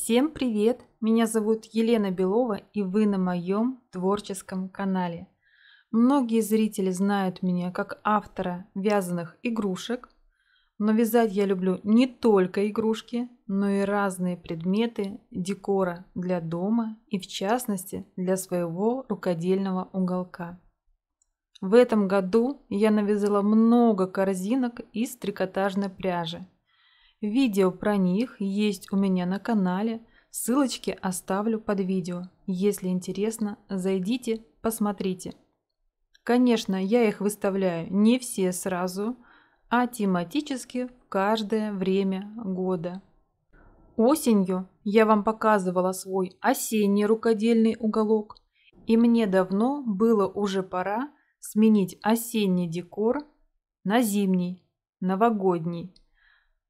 Всем привет! Меня зовут Елена Белова и вы на моем творческом канале. Многие зрители знают меня как автора вязаных игрушек, но вязать я люблю не только игрушки, но и разные предметы декора для дома и в частности для своего рукодельного уголка. В этом году я навязала много корзинок из трикотажной пряжи – Видео про них есть у меня на канале, ссылочки оставлю под видео. Если интересно, зайдите, посмотрите. Конечно, я их выставляю не все сразу, а тематически в каждое время года. Осенью я вам показывала свой осенний рукодельный уголок, и мне давно было уже пора сменить осенний декор на зимний, новогодний.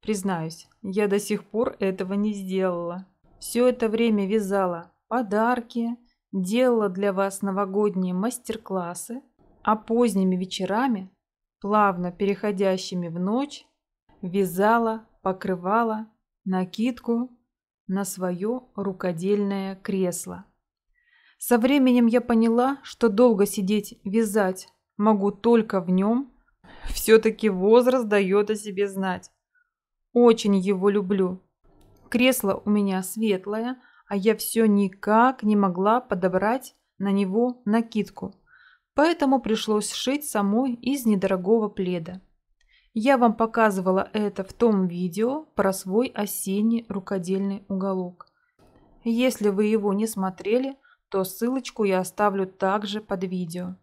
Признаюсь, я до сих пор этого не сделала. Все это время вязала подарки, делала для вас новогодние мастер-классы, а поздними вечерами, плавно переходящими в ночь, вязала, покрывала, накидку на свое рукодельное кресло. Со временем я поняла, что долго сидеть вязать могу только в нем. Все-таки возраст дает о себе знать. Очень его люблю. Кресло у меня светлое, а я все никак не могла подобрать на него накидку. Поэтому пришлось шить самой из недорогого пледа. Я вам показывала это в том видео про свой осенний рукодельный уголок. Если вы его не смотрели, то ссылочку я оставлю также под видео.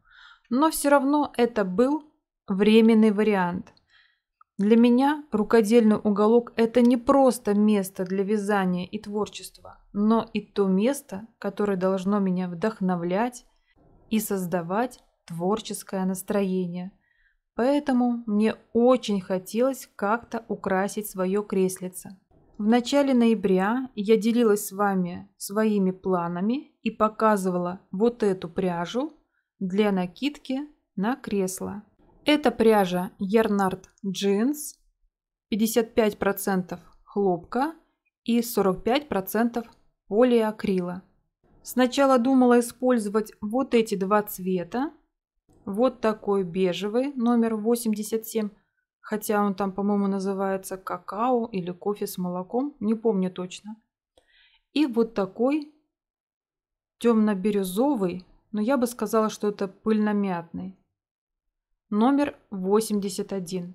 Но все равно это был временный вариант. Для меня рукодельный уголок – это не просто место для вязания и творчества, но и то место, которое должно меня вдохновлять и создавать творческое настроение. Поэтому мне очень хотелось как-то украсить свое креслице. В начале ноября я делилась с вами своими планами и показывала вот эту пряжу для накидки на кресло. Это пряжа Ярнард Джинс, 55% хлопка и 45% полиакрила. Сначала думала использовать вот эти два цвета. Вот такой бежевый, номер 87, хотя он там, по-моему, называется какао или кофе с молоком, не помню точно. И вот такой темно-бирюзовый, но я бы сказала, что это пыльно-мятный номер 81.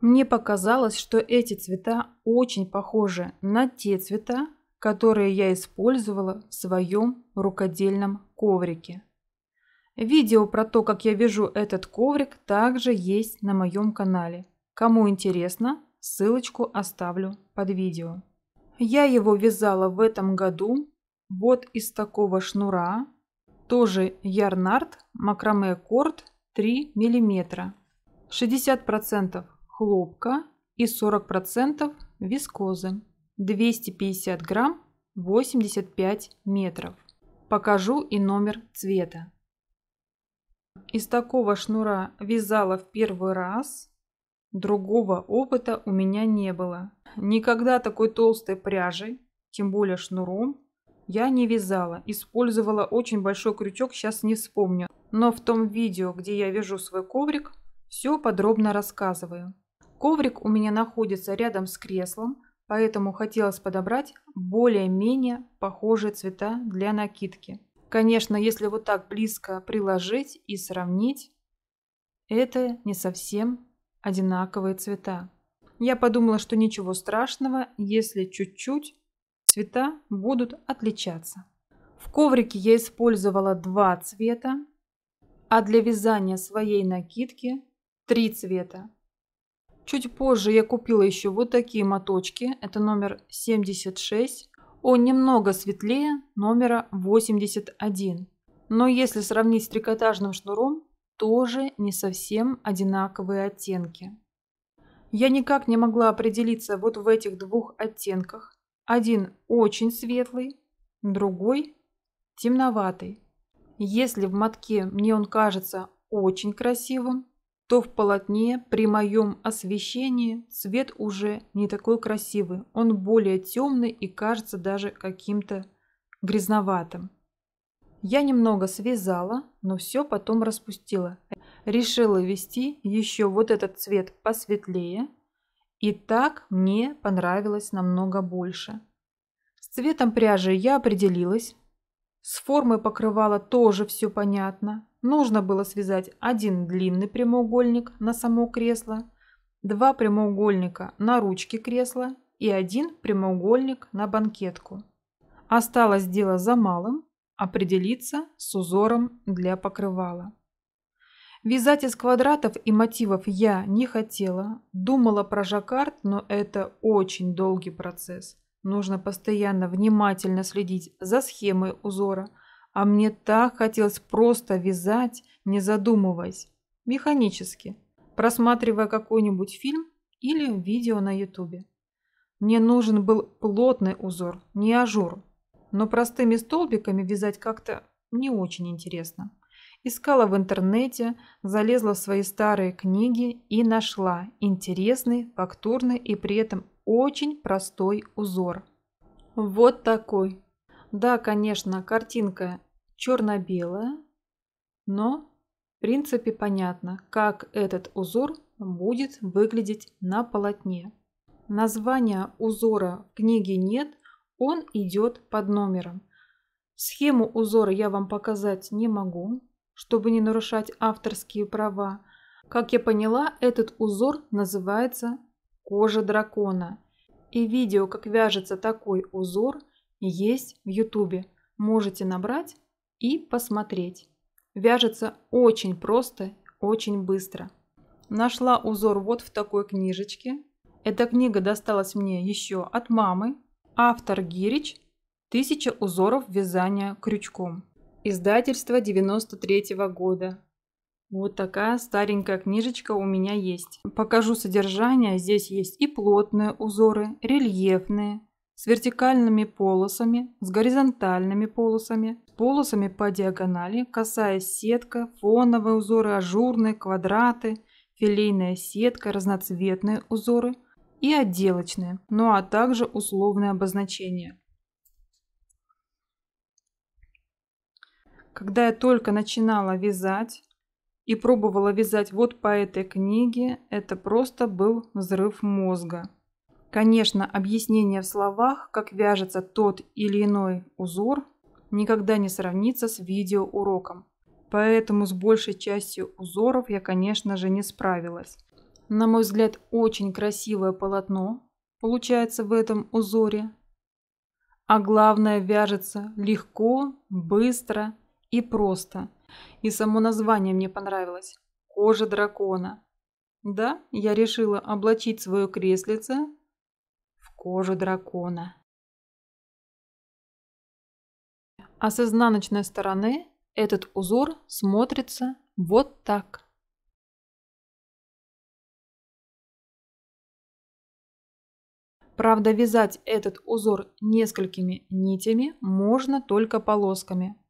Мне показалось, что эти цвета очень похожи на те цвета, которые я использовала в своем рукодельном коврике. Видео про то, как я вяжу этот коврик, также есть на моем канале. Кому интересно, ссылочку оставлю под видео. Я его вязала в этом году вот из такого шнура. Тоже ярнард, макраме корд 3 мм, 60% хлопка и 40% вискозы, 250 грамм, 85 метров. Покажу и номер цвета. Из такого шнура вязала в первый раз, другого опыта у меня не было. Никогда такой толстой пряжей, тем более шнуром, я не вязала. Использовала очень большой крючок, сейчас не вспомню но в том видео, где я вяжу свой коврик, все подробно рассказываю. Коврик у меня находится рядом с креслом, поэтому хотелось подобрать более-менее похожие цвета для накидки. Конечно, если вот так близко приложить и сравнить, это не совсем одинаковые цвета. Я подумала, что ничего страшного, если чуть-чуть цвета будут отличаться. В коврике я использовала два цвета а для вязания своей накидки три цвета. Чуть позже я купила еще вот такие моточки, это номер 76, он немного светлее номера 81. Но если сравнить с трикотажным шнуром, тоже не совсем одинаковые оттенки. Я никак не могла определиться вот в этих двух оттенках. Один очень светлый, другой темноватый. Если в мотке мне он кажется очень красивым, то в полотне при моем освещении цвет уже не такой красивый. Он более темный и кажется даже каким-то грязноватым. Я немного связала, но все потом распустила. Решила вести еще вот этот цвет посветлее. И так мне понравилось намного больше. С цветом пряжи я определилась. С формой покрывала тоже все понятно. Нужно было связать один длинный прямоугольник на само кресло, два прямоугольника на ручки кресла и один прямоугольник на банкетку. Осталось дело за малым – определиться с узором для покрывала. Вязать из квадратов и мотивов я не хотела, думала про жаккард, но это очень долгий процесс – Нужно постоянно внимательно следить за схемой узора. А мне так хотелось просто вязать, не задумываясь. Механически. Просматривая какой-нибудь фильм или видео на ютубе. Мне нужен был плотный узор, не ажур. Но простыми столбиками вязать как-то не очень интересно. Искала в интернете, залезла в свои старые книги и нашла интересный, фактурный и при этом очень простой узор. Вот такой. Да, конечно, картинка черно-белая, но в принципе понятно, как этот узор будет выглядеть на полотне. Названия узора в книге нет, он идет под номером. Схему узора я вам показать не могу, чтобы не нарушать авторские права. Как я поняла, этот узор называется «кожа дракона». И видео, как вяжется такой узор, есть в ютубе. Можете набрать и посмотреть. Вяжется очень просто, очень быстро. Нашла узор вот в такой книжечке. Эта книга досталась мне еще от мамы. Автор Гирич «Тысяча узоров вязания крючком». Издательство 93 -го года. Вот такая старенькая книжечка у меня есть. Покажу содержание. Здесь есть и плотные узоры, рельефные, с вертикальными полосами, с горизонтальными полосами, с полосами по диагонали, касаясь сетка, фоновые узоры, ажурные, квадраты, филейная сетка, разноцветные узоры и отделочные, ну а также условные обозначения. когда я только начинала вязать и пробовала вязать вот по этой книге, это просто был взрыв мозга. Конечно, объяснение в словах, как вяжется тот или иной узор, никогда не сравнится с видеоуроком. Поэтому с большей частью узоров я, конечно же, не справилась. На мой взгляд, очень красивое полотно получается в этом узоре. А главное, вяжется легко, быстро и просто. И само название мне понравилось. Кожа дракона. Да, я решила облачить свое креслице в кожу дракона. А с изнаночной стороны этот узор смотрится вот так. Правда, вязать этот узор несколькими нитями можно только полосками,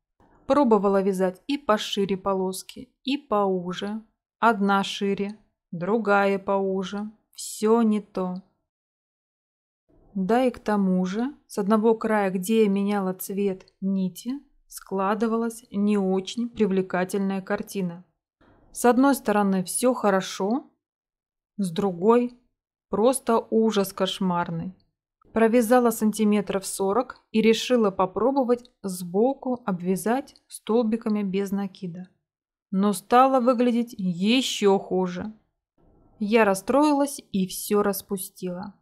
пробовала вязать и пошире полоски, и поуже. Одна шире, другая поуже. Все не то. Да и к тому же, с одного края, где я меняла цвет нити, складывалась не очень привлекательная картина. С одной стороны все хорошо, с другой просто ужас кошмарный провязала сантиметров 40 и решила попробовать сбоку обвязать столбиками без накида. Но стало выглядеть еще хуже. Я расстроилась и все распустила.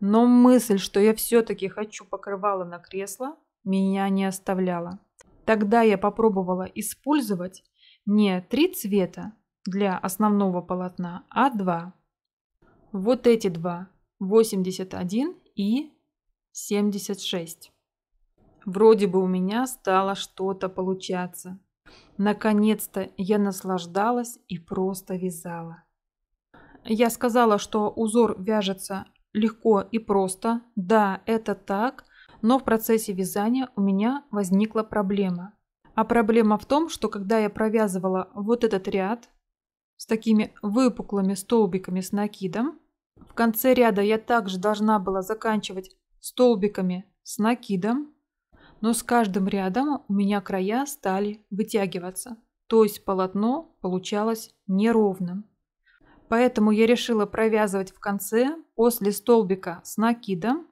Но мысль, что я все-таки хочу покрывало на кресло, меня не оставляла. Тогда я попробовала использовать не три цвета для основного полотна, а два. Вот эти два, 81 и 76. Вроде бы у меня стало что-то получаться. Наконец-то я наслаждалась и просто вязала. Я сказала, что узор вяжется легко и просто. Да, это так, но в процессе вязания у меня возникла проблема. А проблема в том, что когда я провязывала вот этот ряд с такими выпуклыми столбиками с накидом, в конце ряда я также должна была заканчивать столбиками с накидом, но с каждым рядом у меня края стали вытягиваться, то есть полотно получалось неровным. Поэтому я решила провязывать в конце после столбика с накидом,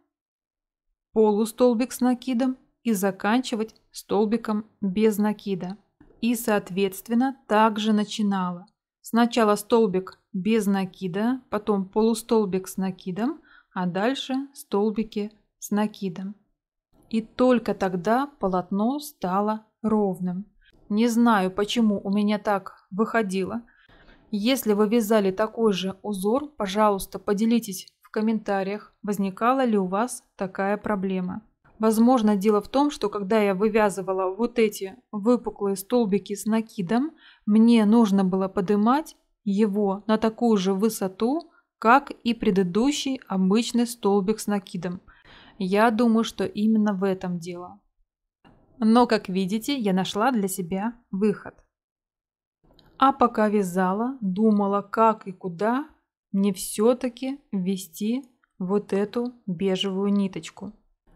полустолбик с накидом и заканчивать столбиком без накида. И соответственно также начинала. Сначала столбик без накида, потом полустолбик с накидом, а дальше столбики с накидом. И только тогда полотно стало ровным. Не знаю, почему у меня так выходило. Если вы вязали такой же узор, пожалуйста, поделитесь в комментариях, возникала ли у вас такая проблема. Возможно, дело в том, что когда я вывязывала вот эти выпуклые столбики с накидом, мне нужно было подымать его на такую же высоту, как и предыдущий обычный столбик с накидом. Я думаю, что именно в этом дело. Но, как видите, я нашла для себя выход. А пока вязала, думала, как и куда мне все-таки ввести вот эту бежевую ниточку.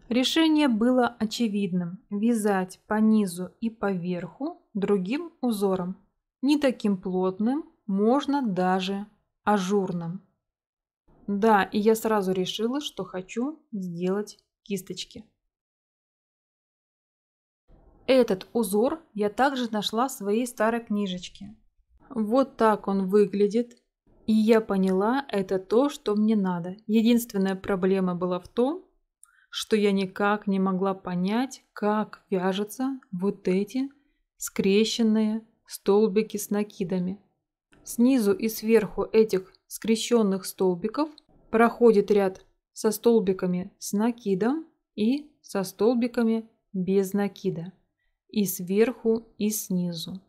Решение было очевидным – вязать по низу и по верху другим узором, не таким плотным, можно даже ажурным. Да, и я сразу решила, что хочу сделать кисточки. Этот узор я также нашла в своей старой книжечке. Вот так он выглядит. И я поняла, это то, что мне надо. Единственная проблема была в том, что я никак не могла понять, как вяжутся вот эти скрещенные столбики с накидами. Снизу и сверху этих скрещенных столбиков проходит ряд со столбиками с накидом и со столбиками без накида. И сверху, и снизу.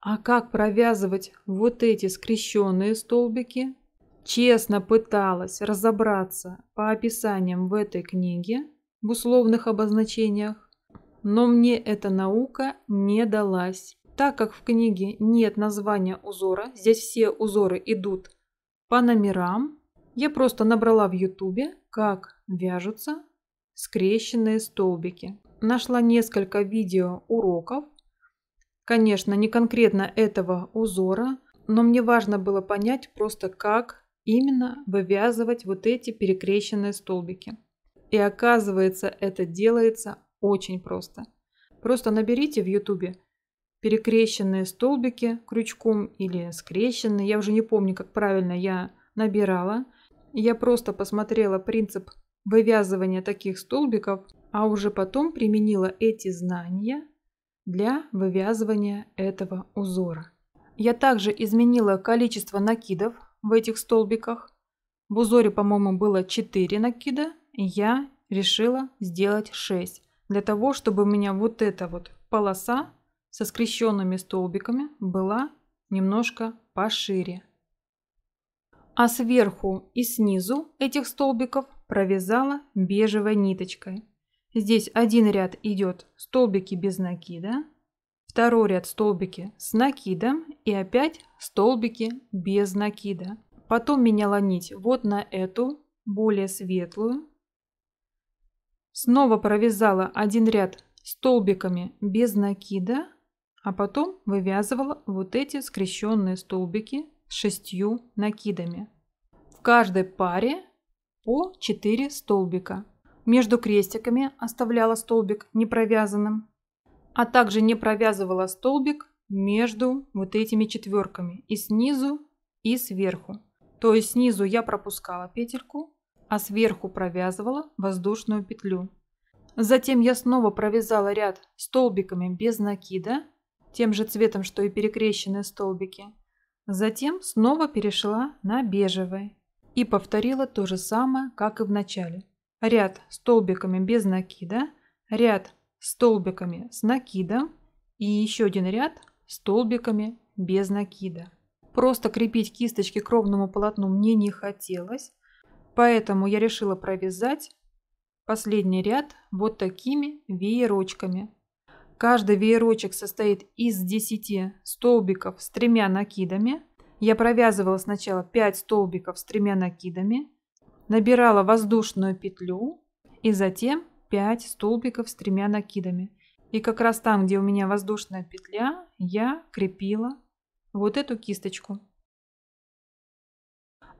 А как провязывать вот эти скрещенные столбики? Честно пыталась разобраться по описаниям в этой книге, в условных обозначениях, но мне эта наука не далась. Так как в книге нет названия узора, здесь все узоры идут по номерам, я просто набрала в ютубе, как вяжутся скрещенные столбики. Нашла несколько видео уроков. Конечно, не конкретно этого узора, но мне важно было понять просто, как именно вывязывать вот эти перекрещенные столбики. И оказывается, это делается очень просто. Просто наберите в ютубе перекрещенные столбики крючком или скрещенные. Я уже не помню, как правильно я набирала. Я просто посмотрела принцип вывязывания таких столбиков, а уже потом применила эти знания для вывязывания этого узора. Я также изменила количество накидов в этих столбиках. В узоре, по-моему, было 4 накида. Я решила сделать 6. Для того, чтобы у меня вот эта вот полоса со скрещенными столбиками была немножко пошире а сверху и снизу этих столбиков провязала бежевой ниточкой. Здесь один ряд идет столбики без накида, второй ряд столбики с накидом и опять столбики без накида. Потом меняла нить вот на эту, более светлую. Снова провязала один ряд столбиками без накида, а потом вывязывала вот эти скрещенные столбики шестью накидами. В каждой паре по 4 столбика. Между крестиками оставляла столбик непровязанным, а также не провязывала столбик между вот этими четверками и снизу, и сверху. То есть снизу я пропускала петельку, а сверху провязывала воздушную петлю. Затем я снова провязала ряд столбиками без накида, тем же цветом, что и перекрещенные столбики. Затем снова перешла на бежевый и повторила то же самое, как и в начале. Ряд столбиками без накида, ряд столбиками с накидом и еще один ряд столбиками без накида. Просто крепить кисточки к ровному полотну мне не хотелось, поэтому я решила провязать последний ряд вот такими веерочками Каждый веерочек состоит из 10 столбиков с тремя накидами. Я провязывала сначала 5 столбиков с тремя накидами, набирала воздушную петлю и затем 5 столбиков с тремя накидами. И как раз там, где у меня воздушная петля, я крепила вот эту кисточку.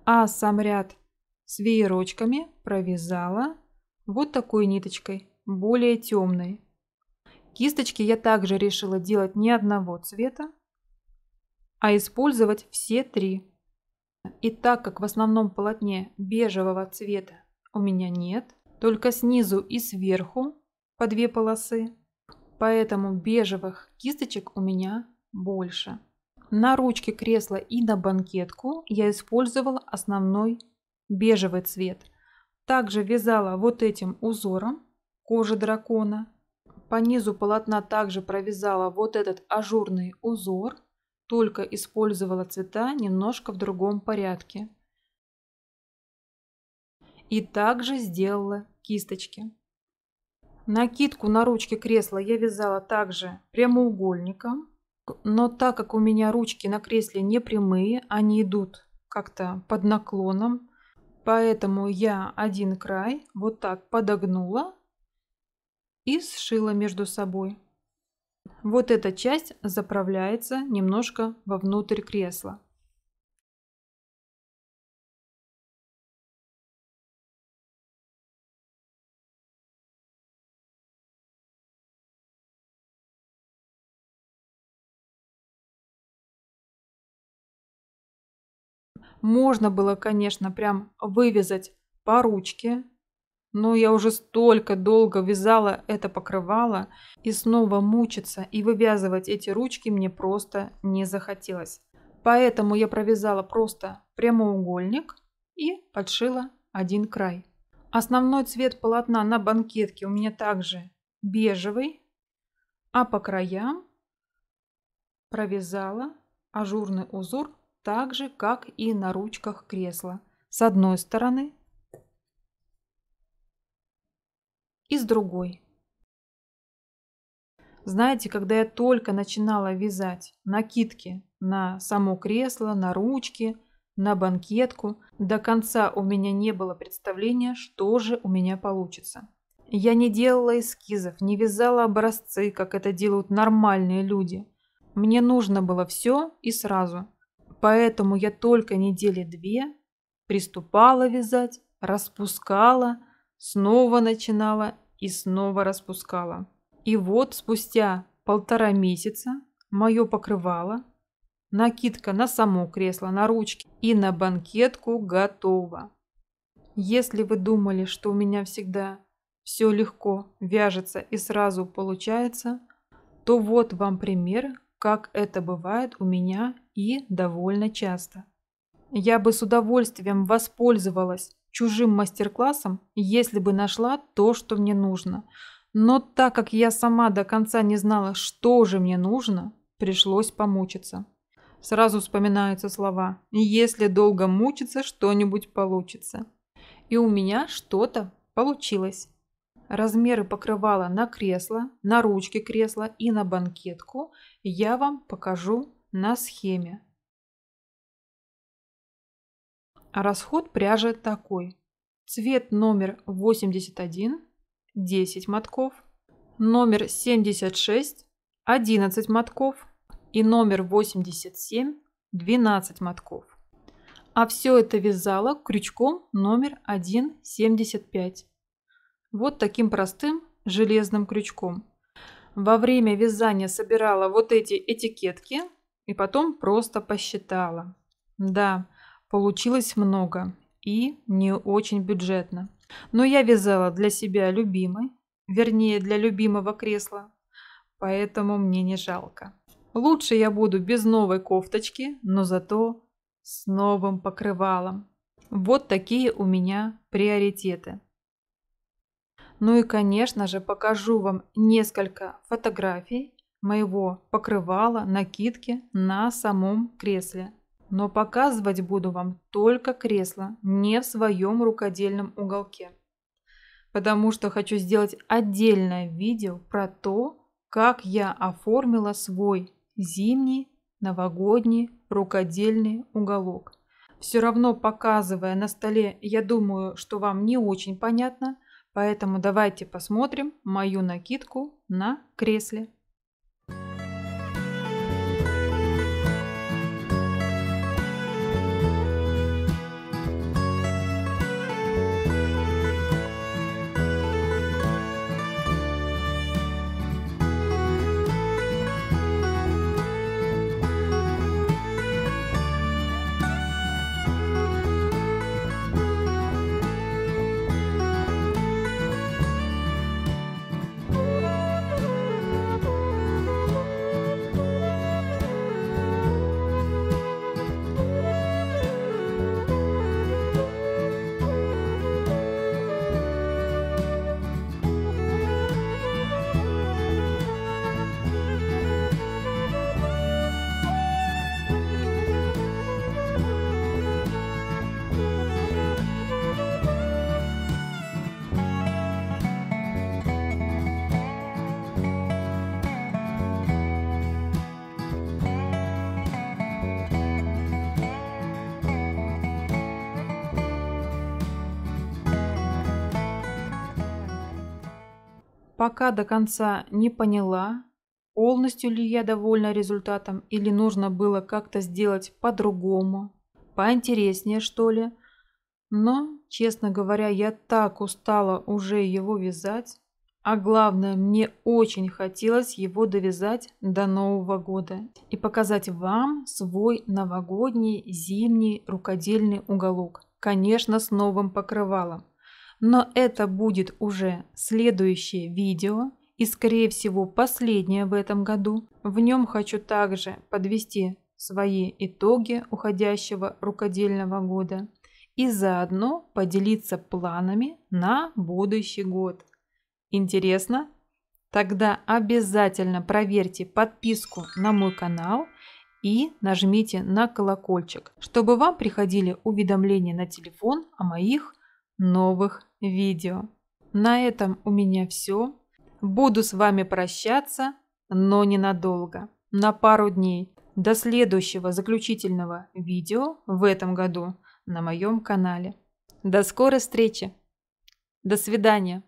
А сам ряд с веерочками провязала вот такой ниточкой, более темной. Кисточки я также решила делать не одного цвета, а использовать все три. И так как в основном полотне бежевого цвета у меня нет, только снизу и сверху по две полосы, поэтому бежевых кисточек у меня больше. На ручке кресла и на банкетку я использовала основной бежевый цвет. Также вязала вот этим узором кожи дракона по низу полотна также провязала вот этот ажурный узор, только использовала цвета немножко в другом порядке. И также сделала кисточки. Накидку на ручке кресла я вязала также прямоугольником, но так как у меня ручки на кресле не прямые, они идут как-то под наклоном, поэтому я один край вот так подогнула и сшила между собой. Вот эта часть заправляется немножко вовнутрь кресла. Можно было, конечно, прям вывязать по ручке но я уже столько долго вязала это покрывало, и снова мучиться и вывязывать эти ручки мне просто не захотелось. Поэтому я провязала просто прямоугольник и подшила один край. Основной цвет полотна на банкетке у меня также бежевый, а по краям провязала ажурный узор так же, как и на ручках кресла с одной стороны и с другой. Знаете, когда я только начинала вязать накидки на само кресло, на ручки, на банкетку, до конца у меня не было представления, что же у меня получится. Я не делала эскизов, не вязала образцы, как это делают нормальные люди. Мне нужно было все и сразу. Поэтому я только недели две приступала вязать, распускала, снова начинала и снова распускала. И вот спустя полтора месяца мое покрывало, накидка на само кресло, на ручки и на банкетку готова. Если вы думали, что у меня всегда все легко вяжется и сразу получается, то вот вам пример, как это бывает у меня и довольно часто. Я бы с удовольствием воспользовалась чужим мастер-классом, если бы нашла то, что мне нужно. Но так как я сама до конца не знала, что же мне нужно, пришлось помучиться. Сразу вспоминаются слова «Если долго мучиться, что-нибудь получится». И у меня что-то получилось. Размеры покрывала на кресло, на ручки кресла и на банкетку я вам покажу на схеме. А расход пряжи такой. Цвет номер 81 – 10 мотков, номер 76 – 11 мотков и номер 87 – 12 мотков. А все это вязала крючком номер 1,75. Вот таким простым железным крючком. Во время вязания собирала вот эти этикетки и потом просто посчитала. Да, Получилось много и не очень бюджетно. Но я вязала для себя любимой, вернее для любимого кресла, поэтому мне не жалко. Лучше я буду без новой кофточки, но зато с новым покрывалом. Вот такие у меня приоритеты. Ну и, конечно же, покажу вам несколько фотографий моего покрывала, накидки на самом кресле но показывать буду вам только кресло, не в своем рукодельном уголке. Потому что хочу сделать отдельное видео про то, как я оформила свой зимний, новогодний, рукодельный уголок. Все равно показывая на столе, я думаю, что вам не очень понятно, поэтому давайте посмотрим мою накидку на кресле. пока до конца не поняла, полностью ли я довольна результатом или нужно было как-то сделать по-другому, поинтереснее что ли. Но, честно говоря, я так устала уже его вязать, а главное, мне очень хотелось его довязать до Нового года и показать вам свой новогодний зимний рукодельный уголок, конечно, с новым покрывалом но это будет уже следующее видео и, скорее всего, последнее в этом году. В нем хочу также подвести свои итоги уходящего рукодельного года и заодно поделиться планами на будущий год. Интересно? Тогда обязательно проверьте подписку на мой канал и нажмите на колокольчик, чтобы вам приходили уведомления на телефон о моих новых видео. На этом у меня все. Буду с вами прощаться, но ненадолго. На пару дней. До следующего заключительного видео в этом году на моем канале. До скорой встречи. До свидания.